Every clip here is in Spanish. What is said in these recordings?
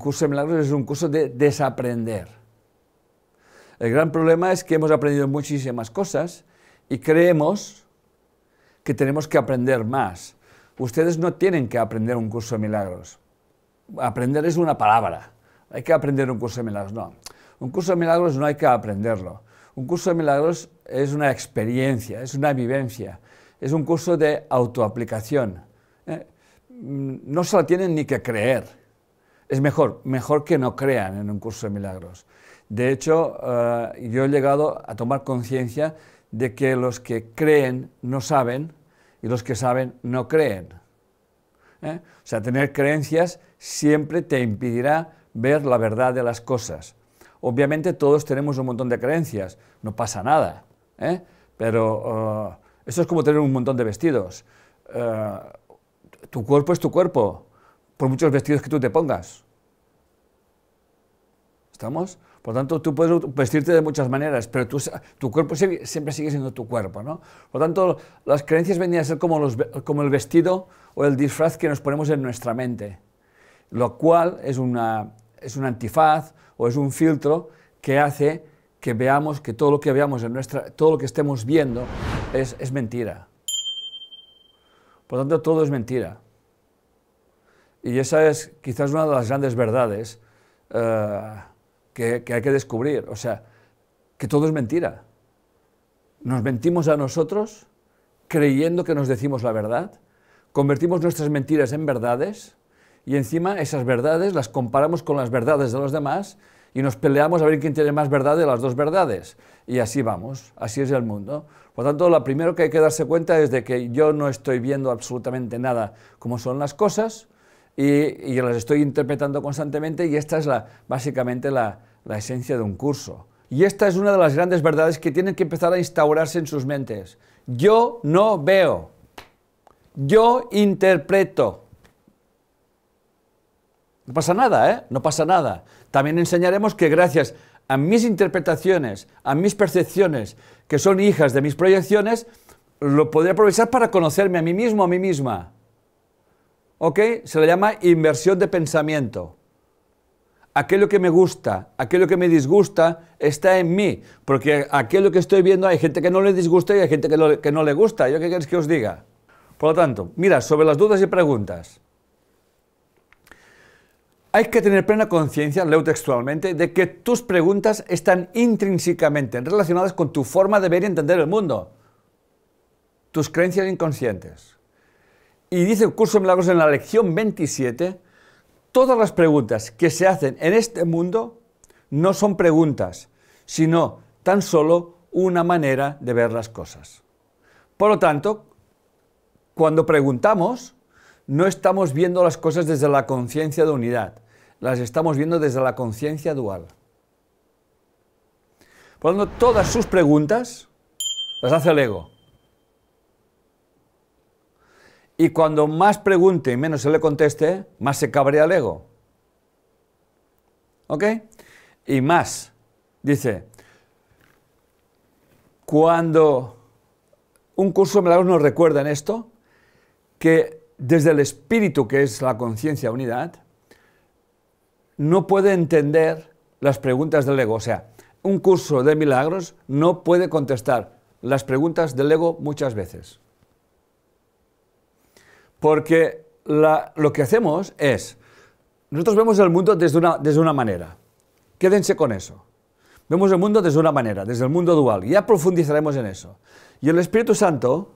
curso de milagros es un curso de desaprender. El gran problema es que hemos aprendido muchísimas cosas y creemos que tenemos que aprender más. Ustedes no tienen que aprender un curso de milagros. Aprender es una palabra. Hay que aprender un curso de milagros. No, un curso de milagros no hay que aprenderlo. Un curso de milagros es una experiencia, es una vivencia, es un curso de autoaplicación. Eh, mm, no se la tienen ni que creer es mejor, mejor que no crean en un curso de milagros. De hecho, eh, yo he llegado a tomar conciencia de que los que creen no saben y los que saben no creen. ¿eh? O sea, tener creencias siempre te impedirá ver la verdad de las cosas. Obviamente todos tenemos un montón de creencias, no pasa nada, ¿eh? pero eso es como tener un montón de vestidos. tu cuerpo es tu cuerpo, por muchos vestidos que tú te pongas. ¿Estamos? Por lo tanto, tú puedes vestirte de muchas maneras, pero tu cuerpo siempre sigue siendo tu cuerpo, ¿no? Por lo tanto, las creencias venían a ser como, el vestido o el disfraz que nos ponemos en nuestra mente, lo cual es, un antifaz o es un filtro que hace que veamos que todo lo que veamos en nuestra, todo lo que estemos viendo es, es mentira. Por lo tanto, todo es mentira. Y esa es quizás una de las grandes verdades eh, que, hay que descubrir. O sea, que todo es mentira. Nos mentimos a nosotros creyendo que nos decimos la verdad, convertimos nuestras mentiras en verdades y encima esas verdades las comparamos con las verdades de los demás y nos peleamos a ver quién tiene más verdad de las dos verdades. Y así vamos, así es el mundo. Por tanto, lo primero que hay que darse cuenta es de que yo no estoy viendo absolutamente nada como son las cosas, y, las estoy interpretando constantemente y esta es básicamente la, esencia de un curso. Y esta es una de las grandes verdades que tienen que empezar a instaurarse en sus mentes. Yo no veo, yo interpreto. No pasa nada, ¿eh? No pasa nada. También enseñaremos que gracias a mis interpretaciones, a mis percepciones, que son hijas de mis proyecciones, lo podré aprovechar para conocerme a mí mismo, a mí misma. Se le llama inversión de pensamiento. Aquello que me gusta, aquello que me disgusta está en mí, porque aquello que estoy viendo hay gente que no le disgusta y hay gente que, no le gusta. ¿Yo qué quieres que os diga? Por lo tanto, mira, sobre las dudas y preguntas. Hay que tener plena conciencia, leo textualmente, de que tus preguntas están intrínsecamente relacionadas con tu forma de ver y entender el mundo, tus creencias inconscientes. Y dice el curso de milagros en la lección 27, todas las preguntas que se hacen en este mundo no son preguntas, sino tan solo una manera de ver las cosas. Por lo tanto, cuando preguntamos, no estamos viendo las cosas desde la conciencia de unidad, las estamos viendo desde la conciencia dual. Por lo tanto, todas sus preguntas las hace el ego. Y cuando más pregunte y menos se le conteste, más se cabrea el ego. ¿Ok? Y más, dice, cuando un curso de milagros nos recuerda en esto, que desde el espíritu, que es la conciencia unidad, no puede entender las preguntas del ego. O sea, un curso de milagros no puede contestar las preguntas del ego muchas veces. Porque lo que hacemos es, nosotros vemos el mundo desde una, desde una manera. Quédense con eso. Vemos el mundo desde una manera, desde el mundo dual. Ya profundizaremos en eso. Y el Espíritu Santo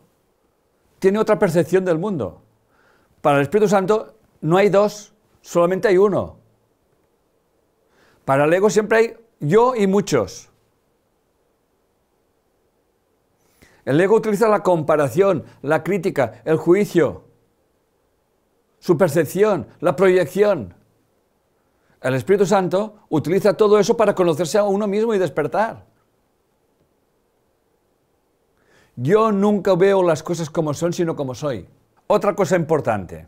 tiene otra percepción del mundo. Para el Espíritu Santo no hay dos, solamente hay uno. Para el ego siempre hay yo y muchos. El ego utiliza la comparación, la crítica, el juicio su percepción, la proyección. El Espíritu Santo utiliza todo eso para conocerse a uno mismo y despertar. Yo nunca veo las cosas como son, sino como soy. Otra cosa importante.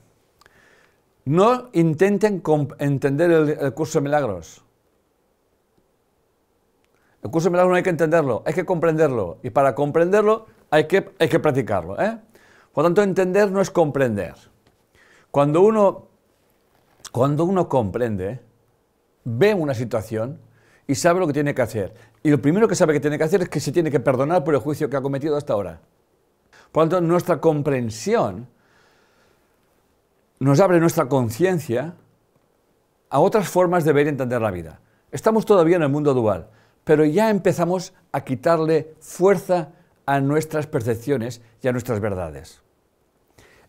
No intenten entender el, curso de milagros. El curso de milagros no hay que entenderlo, hay que comprenderlo. Y para comprenderlo hay que, practicarlo. ¿eh? Por lo tanto, entender no es comprender. Cuando uno, comprende, ve una situación y sabe lo que tiene que hacer. Y lo primero que sabe que tiene que hacer es que se tiene que perdonar por el juicio que ha cometido hasta ahora. Por lo tanto, nuestra comprensión nos abre nuestra conciencia a otras formas de ver y entender la vida. Estamos todavía en el mundo dual, pero ya empezamos a quitarle fuerza a nuestras percepciones y a nuestras verdades.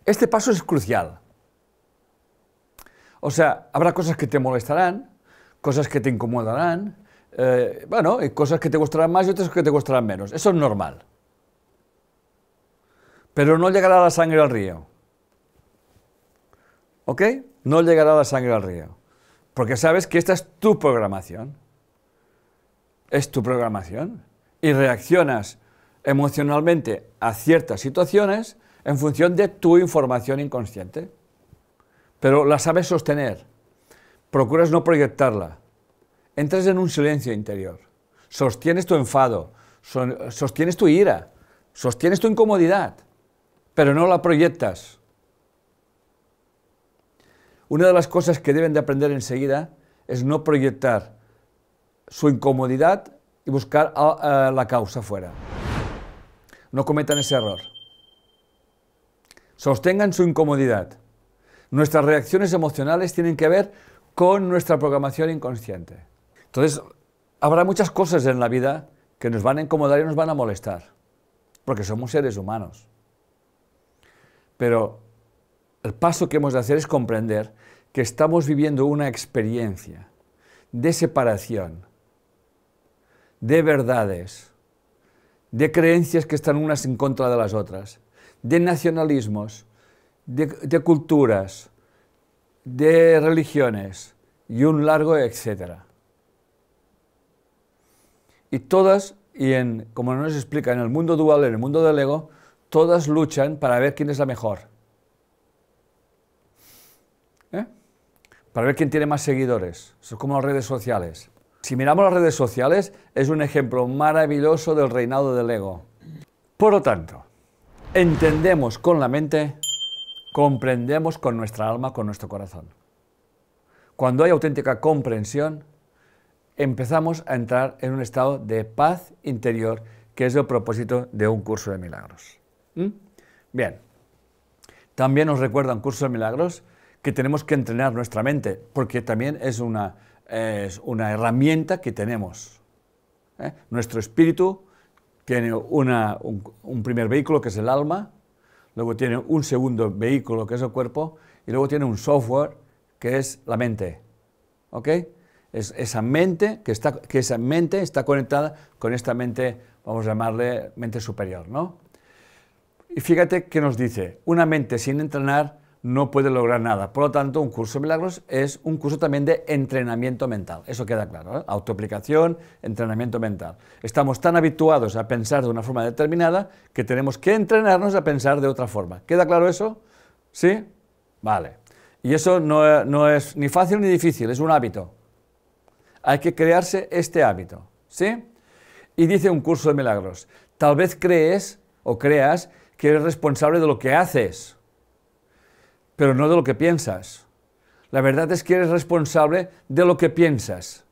Este paso es crucial. O sea, habrá cosas que te molestarán, cosas que te incomodarán, eh, bueno, y cosas que te gustarán más y otras que te gustarán menos. Eso es normal. Pero no llegará la sangre al río. ¿Ok? No llegará la sangre al río. Porque sabes que esta es tu programación. Es tu programación. Y reaccionas emocionalmente a ciertas situaciones en función de tu información inconsciente pero la sabes sostener. Procuras no proyectarla. Entras en un silencio interior. Sostienes tu enfado, sostienes tu ira, sostienes tu incomodidad, pero no la proyectas. Una de las cosas que deben de aprender enseguida es no proyectar su incomodidad y buscar la causa fuera. No cometan ese error. Sostengan su incomodidad. Nuestras reacciones emocionales tienen que ver con nuestra programación inconsciente. Entonces, habrá muchas cosas en la vida que nos van a incomodar y nos van a molestar, porque somos seres humanos. Pero el paso que hemos de hacer es comprender que estamos viviendo una experiencia de separación, de verdades, de creencias que están unas en contra de las otras, de nacionalismos, de, culturas, de religiones y un largo etcétera. Y todas, y en, como nos explica en el mundo dual, en el mundo del ego, todas luchan para ver quién es la mejor. ¿Eh? Para ver quién tiene más seguidores. Eso es como las redes sociales. Si miramos las redes sociales, es un ejemplo maravilloso del reinado del ego. Por lo tanto, entendemos con la mente comprendemos con nuestra alma, con nuestro corazón. Cuando hay auténtica comprensión, empezamos a entrar en un estado de paz interior, que es el propósito de un curso de milagros. ¿Mm? Bien, también nos recuerda un curso de milagros que tenemos que entrenar nuestra mente, porque también es una, herramienta que tenemos. ¿eh? Nuestro espíritu tiene un primer vehículo que es el alma, luego tiene un segundo vehículo que es el cuerpo y luego tiene un software que es la mente. ¿Ok? Es esa mente que, está, que esa mente está conectada con esta mente, vamos a llamarle mente superior, Y fíjate qué nos dice, una mente sin entrenar no puede lograr nada. Por lo tanto, un curso de milagros es un curso también de entrenamiento mental. Eso queda claro. ¿eh? Autoaplicación, entrenamiento mental. Estamos tan habituados a pensar de una forma determinada que tenemos que entrenarnos a pensar de otra forma. ¿Queda claro eso? ¿Sí? Vale. Y eso no, no es ni fácil ni difícil, es un hábito. Hay que crearse este hábito. ¿Sí? Y dice un curso de milagros, tal vez crees o creas que eres responsable de lo que haces pero no de lo que piensas. La verdad es que eres responsable de lo que piensas,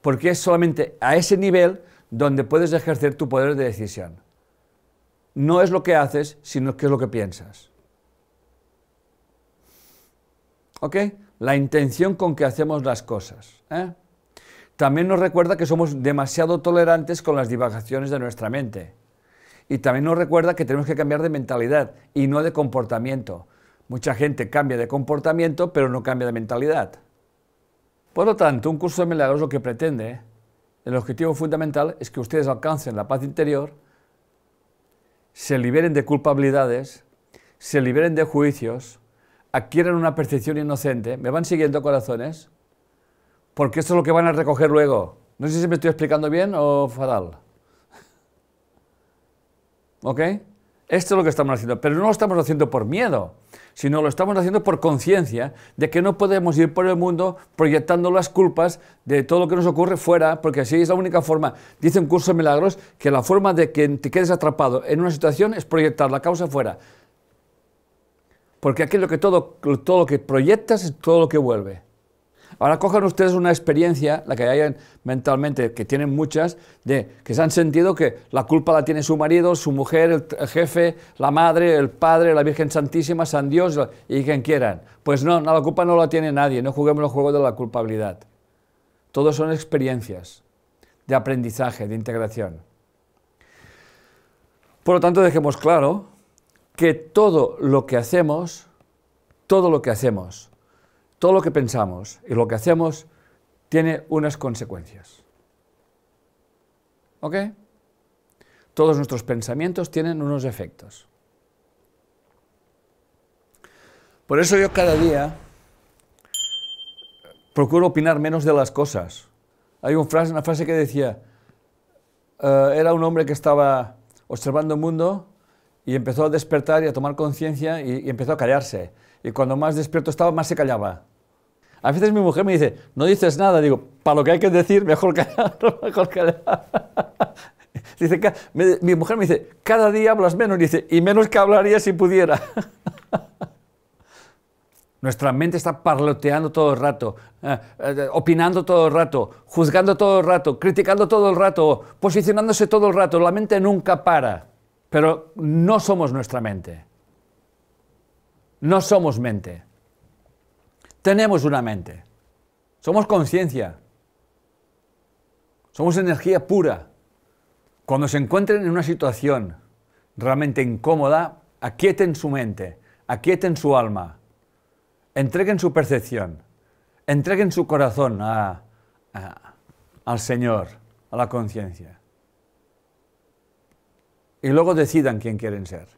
porque es solamente a ese nivel donde puedes ejercer tu poder de decisión. No es lo que haces, sino que es lo que piensas. ¿Ok? La intención con que hacemos las cosas. ¿eh? También nos recuerda que somos demasiado tolerantes con las divagaciones de nuestra mente. Y también nos recuerda que tenemos que cambiar de mentalidad y no de comportamiento Mucha gente cambia de comportamiento, pero no cambia de mentalidad. Por lo tanto, un curso de milagros lo que pretende, ¿eh? el objetivo fundamental es que ustedes alcancen la paz interior, se liberen de culpabilidades, se liberen de juicios, adquieran una percepción inocente. ¿Me van siguiendo corazones? Porque esto es lo que van a recoger luego. No sé si me estoy explicando bien o fatal. ¿Ok? Esto es lo que estamos haciendo, pero no lo estamos haciendo por miedo, sino lo estamos haciendo por conciencia de que no podemos ir por el mundo proyectando las culpas de todo lo que nos ocurre fuera, porque así es la única forma. Dice un curso de milagros que la forma de que te quedes atrapado en una situación es proyectar la causa fuera. Porque lo que todo, todo lo que proyectas es todo lo que vuelve. Ahora cojan ustedes una experiencia, la que hayan mentalmente, que tienen muchas, de que se han sentido que la culpa la tiene su marido, su mujer, el, jefe, la madre, el padre, la Virgen Santísima, San Dios y quien quieran. Pues no, la culpa no la tiene nadie, no juguemos el juego de la culpabilidad. Todos son experiencias de aprendizaje, de integración. Por lo tanto, dejemos claro que todo lo que hacemos, todo lo que hacemos, todo lo que pensamos y lo que hacemos tiene unas consecuencias. ¿Ok? Todos nuestros pensamientos tienen unos efectos. Por eso yo cada día procuro opinar menos de las cosas. Hay una frase, que decía, eh, era un hombre que estaba observando el mundo y empezó a despertar y a tomar conciencia y, y empezó a callarse. Y cuando más despierto estaba, más se callaba. A veces mi mujer me dice, no dices nada. Digo, para lo que hay que decir, mejor callar, mejor callar. Dice, mi mujer me dice, cada día hablas menos. Dice, y menos que hablaría si pudiera. Nuestra mente está parloteando todo el rato, eh, eh, opinando todo el rato, juzgando todo el rato, criticando todo el rato, posicionándose todo el rato. La mente nunca para, pero no somos nuestra mente. No somos mente. Tenemos una mente. Somos conciencia. Somos energía pura. Cuando se encuentren en una situación realmente incómoda, aquieten su mente, aquieten su alma, entreguen su percepción, entreguen su corazón al Señor, a la conciencia. Y luego decidan quién quieren ser.